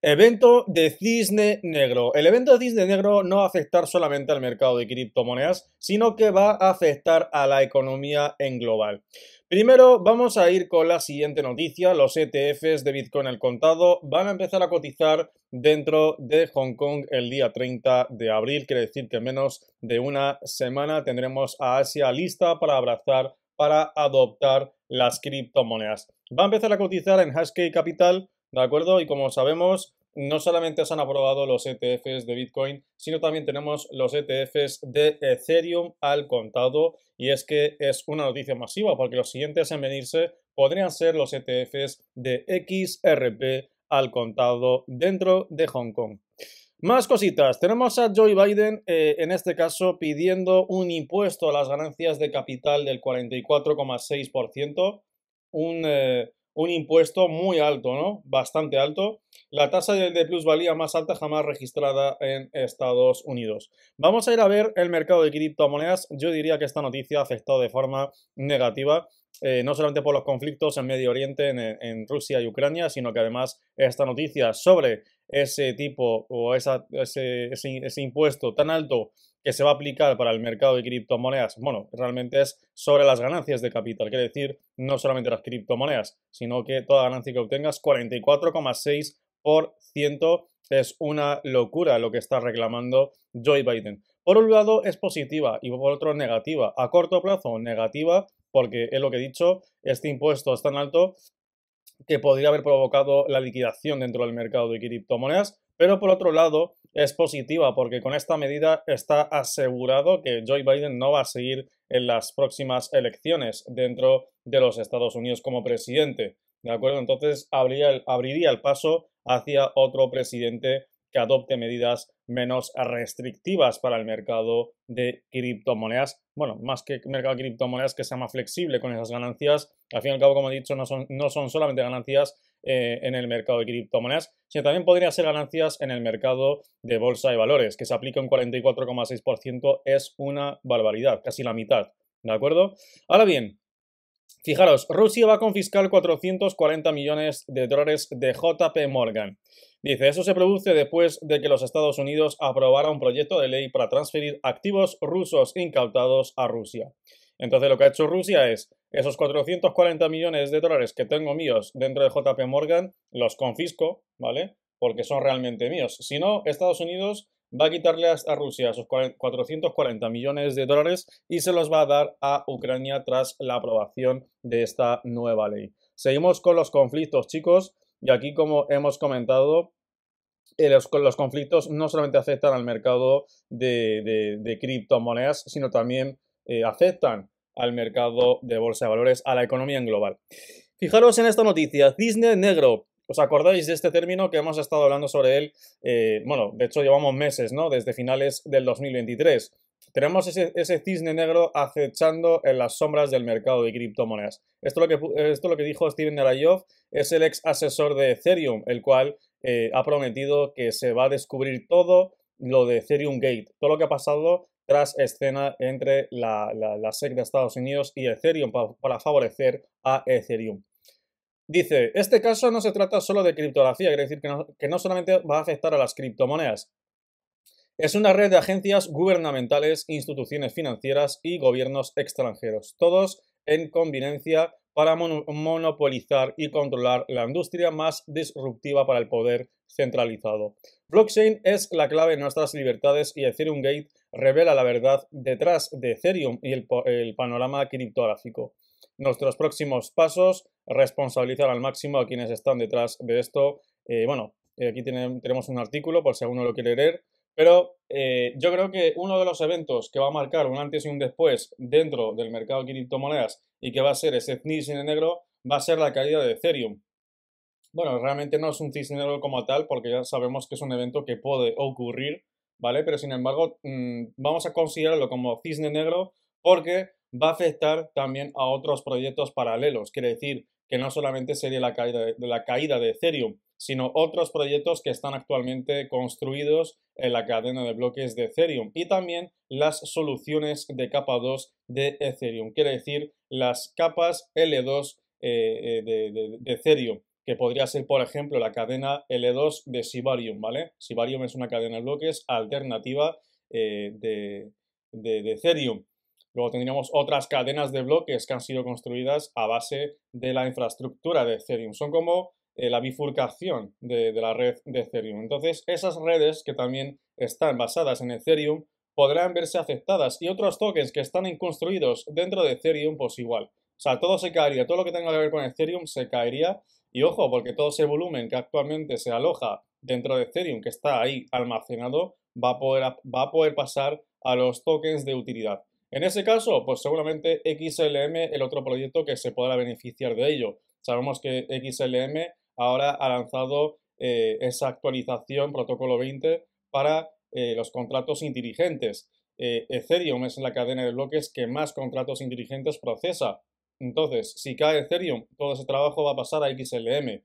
Evento de cisne negro. El evento de cisne negro no va a afectar solamente al mercado de criptomonedas, sino que va a afectar a la economía en global. Primero vamos a ir con la siguiente noticia. Los ETFs de Bitcoin al contado van a empezar a cotizar dentro de Hong Kong el día 30 de abril. Quiere decir que en menos de una semana tendremos a Asia lista para abrazar, para adoptar las criptomonedas. Va a empezar a cotizar en Hashkey Capital ¿de acuerdo? Y como sabemos, no solamente se han aprobado los ETFs de Bitcoin, sino también tenemos los ETFs de Ethereum al contado. Y es que es una noticia masiva, porque los siguientes en venirse podrían ser los ETFs de XRP al contado dentro de Hong Kong. Más cositas. Tenemos a Joe Biden, eh, en este caso, pidiendo un impuesto a las ganancias de capital del 44,6%. Un, eh, un impuesto muy alto, ¿no? Bastante alto. La tasa de plusvalía más alta jamás registrada en Estados Unidos. Vamos a ir a ver el mercado de criptomonedas. Yo diría que esta noticia ha afectado de forma negativa. Eh, no solamente por los conflictos en Medio Oriente, en, Rusia y Ucrania, sino que además esta noticia sobre ese tipo o ese impuesto tan alto que se va a aplicar para el mercado de criptomonedas, bueno, realmente es sobre las ganancias de capital, quiere decir, no solamente las criptomonedas, sino que toda ganancia que obtengas, 44,6% es una locura lo que está reclamando Joe Biden. Por un lado es positiva y por otro negativa. A corto plazo negativa porque es lo que he dicho, este impuesto es tan alto que podría haber provocado la liquidación dentro del mercado de criptomonedas, pero por otro lado, es positiva porque con esta medida está asegurado que Joe Biden no va a seguir en las próximas elecciones dentro de los Estados Unidos como presidente. ¿De acuerdo? Entonces abriría, abriría el paso hacia otro presidente que adopte medidas menos restrictivas para el mercado de criptomonedas. Bueno, más que mercado de criptomonedas que sea más flexible con esas ganancias. Al fin y al cabo, como he dicho, no son, no son solamente ganancias, eh, en el mercado de criptomonedas, sino también podría ser ganancias en el mercado de bolsa de valores, que se aplica un 44,6%, es una barbaridad, casi la mitad. ¿De acuerdo? Ahora bien, Fijaros, Rusia va a confiscar 440 millones de dólares de JP Morgan. Dice, eso se produce después de que los Estados Unidos aprobara un proyecto de ley para transferir activos rusos incautados a Rusia. Entonces lo que ha hecho Rusia es esos 440 millones de dólares que tengo míos dentro de JP Morgan los confisco, ¿vale? Porque son realmente míos. Si no, Estados Unidos va a quitarle a Rusia esos 440 millones de dólares y se los va a dar a Ucrania tras la aprobación de esta nueva ley. Seguimos con los conflictos, chicos, y aquí como hemos comentado, los, conflictos no solamente afectan al mercado de, criptomonedas, sino también eh, afectan al mercado de bolsa de valores, a la economía en global. Fijaros en esta noticia, cisne negro. ¿Os acordáis de este término que hemos estado hablando sobre él? Eh, bueno, de hecho llevamos meses, ¿no? Desde finales del 2023. Tenemos ese, cisne negro acechando en las sombras del mercado de criptomonedas. Esto es lo que, esto lo que dijo Steven narayov es el ex asesor de Ethereum, el cual eh, ha prometido que se va a descubrir todo lo de Ethereum Gate, todo lo que ha pasado tras escena entre la, SEC de Estados Unidos y Ethereum para, favorecer a Ethereum. Dice, este caso no se trata solo de criptografía, quiere decir que no, que no, solamente va a afectar a las criptomonedas. Es una red de agencias gubernamentales, instituciones financieras y gobiernos extranjeros, todos en convivencia para monopolizar y controlar la industria más disruptiva para el poder centralizado. Blockchain es la clave de nuestras libertades y Ethereum Gate revela la verdad detrás de Ethereum y el, panorama criptográfico. Nuestros próximos pasos responsabilizar al máximo a quienes están detrás de esto. Eh, bueno, eh, aquí tenemos un artículo por si alguno lo quiere leer. Pero eh, yo creo que uno de los eventos que va a marcar un antes y un después dentro del mercado de criptomonedas y que va a ser ese cisne negro va a ser la caída de Ethereum. Bueno, realmente no es un cisne negro como tal porque ya sabemos que es un evento que puede ocurrir, ¿vale? Pero sin embargo mm, vamos a considerarlo como cisne negro porque va a afectar también a otros proyectos paralelos. Quiere decir que no solamente sería la caída de, la caída de Ethereum, sino otros proyectos que están actualmente construidos en la cadena de bloques de Ethereum y también las soluciones de capa 2 de Ethereum, quiere decir las capas L2 eh, eh, de, Ethereum, que podría ser, por ejemplo, la cadena L2 de Sibarium, ¿vale? Sibarium es una cadena de bloques alternativa eh, de, de Ethereum. Luego tendríamos otras cadenas de bloques que han sido construidas a base de la infraestructura de Ethereum. Son como eh, la bifurcación de, la red de Ethereum. Entonces, esas redes que también están basadas en Ethereum podrán verse aceptadas y otros tokens que están construidos dentro de Ethereum, pues igual. O sea, todo se caería, todo lo que tenga que ver con Ethereum se caería y ojo, porque todo ese volumen que actualmente se aloja dentro de Ethereum, que está ahí almacenado, va a poder, va a poder pasar a los tokens de utilidad. En ese caso, pues seguramente XLM, el otro proyecto que se podrá beneficiar de ello. Sabemos que XLM ahora ha lanzado eh, esa actualización, protocolo 20, para eh, los contratos inteligentes. Eh, Ethereum es la cadena de bloques que más contratos inteligentes procesa. Entonces, si cae Ethereum, todo ese trabajo va a pasar a XLM.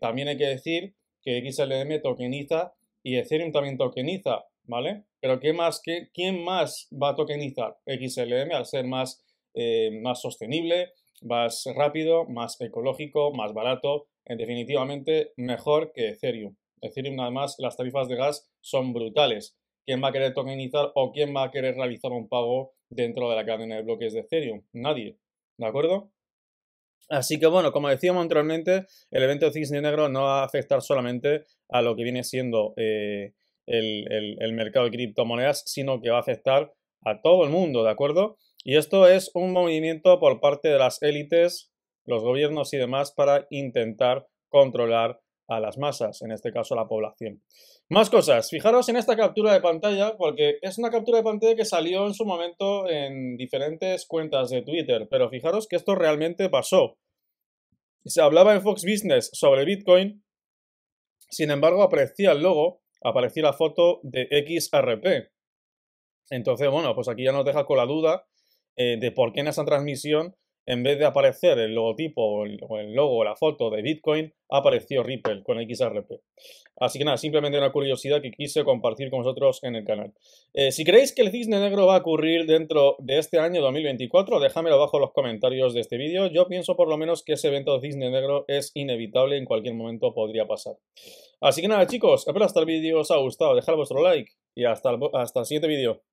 también hay que decir que XLM tokeniza y Ethereum también tokeniza, ¿vale? Pero ¿qué más, ¿quién más va a tokenizar XLM al ser más, eh, más sostenible, más rápido, más ecológico, más barato? En definitivamente, mejor que Ethereum. Ethereum, además, las tarifas de gas son brutales. ¿Quién va a querer tokenizar o quién va a querer realizar un pago dentro de la cadena de bloques de Ethereum? Nadie. ¿De acuerdo? Así que bueno, como decíamos anteriormente, el evento de Cisne Negro no va a afectar solamente a lo que viene siendo eh, el, mercado de criptomonedas, sino que va a afectar a todo el mundo, ¿de acuerdo? Y esto es un movimiento por parte de las élites, los gobiernos y demás para intentar controlar a las masas, en este caso a la población. Más cosas, fijaros en esta captura de pantalla, porque es una captura de pantalla que salió en su momento en diferentes cuentas de Twitter, pero fijaros que esto realmente pasó. Se hablaba en Fox Business sobre Bitcoin, sin embargo aparecía el logo apareció la foto de XRP. Entonces, bueno, pues aquí ya nos deja con la duda eh, de por qué en esa transmisión, en vez de aparecer el logotipo o el, logo o la foto de Bitcoin, apareció Ripple con XRP. Así que nada, simplemente una curiosidad que quise compartir con vosotros en el canal. Eh, si creéis que el cisne negro va a ocurrir dentro de este año 2024, déjamelo abajo en los comentarios de este vídeo. Yo pienso por lo menos que ese evento de cisne negro es inevitable, en cualquier momento podría pasar. Así que nada, chicos, espero hasta el vídeo os ha gustado. Dejad vuestro like y hasta hasta el siguiente vídeo.